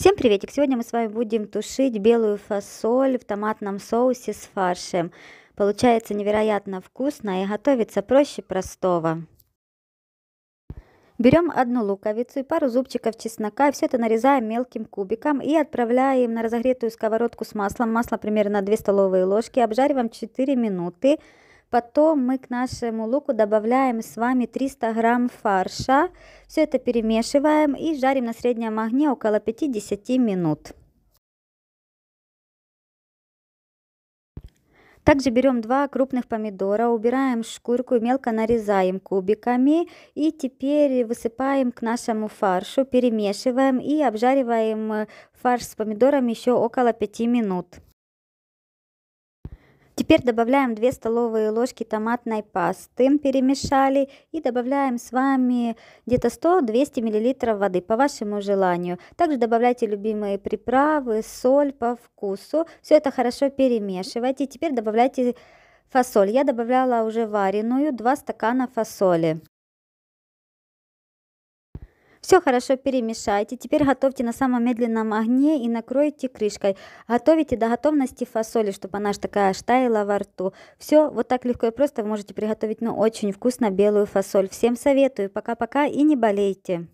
Всем приветик! Сегодня мы с вами будем тушить белую фасоль в томатном соусе с фаршем. Получается невероятно вкусно и готовится проще простого. Берем одну луковицу и пару зубчиков чеснока, и все это нарезаем мелким кубиком и отправляем на разогретую сковородку с маслом. Масло примерно 2 столовые ложки, обжариваем 4 минуты. Потом мы к нашему луку добавляем с вами 300 грамм фарша. Все это перемешиваем и жарим на среднем огне около 50 минут. Также берем два крупных помидора, убираем шкурку и мелко нарезаем кубиками. И теперь высыпаем к нашему фаршу, перемешиваем и обжариваем фарш с помидорами еще около 5 минут. Теперь добавляем 2 столовые ложки томатной пасты, перемешали и добавляем с вами где-то 100-200 мл воды по вашему желанию. Также добавляйте любимые приправы, соль по вкусу. Все это хорошо перемешивайте. Теперь добавляйте фасоль. Я добавляла уже вареную 2 стакана фасоли. Все хорошо перемешайте. Теперь готовьте на самом медленном огне и накройте крышкой. Готовите до готовности фасоли, чтобы она же такая штаяла во рту. Все вот так легко и просто вы можете приготовить, ну, очень вкусно белую фасоль. Всем советую. Пока-пока и не болейте.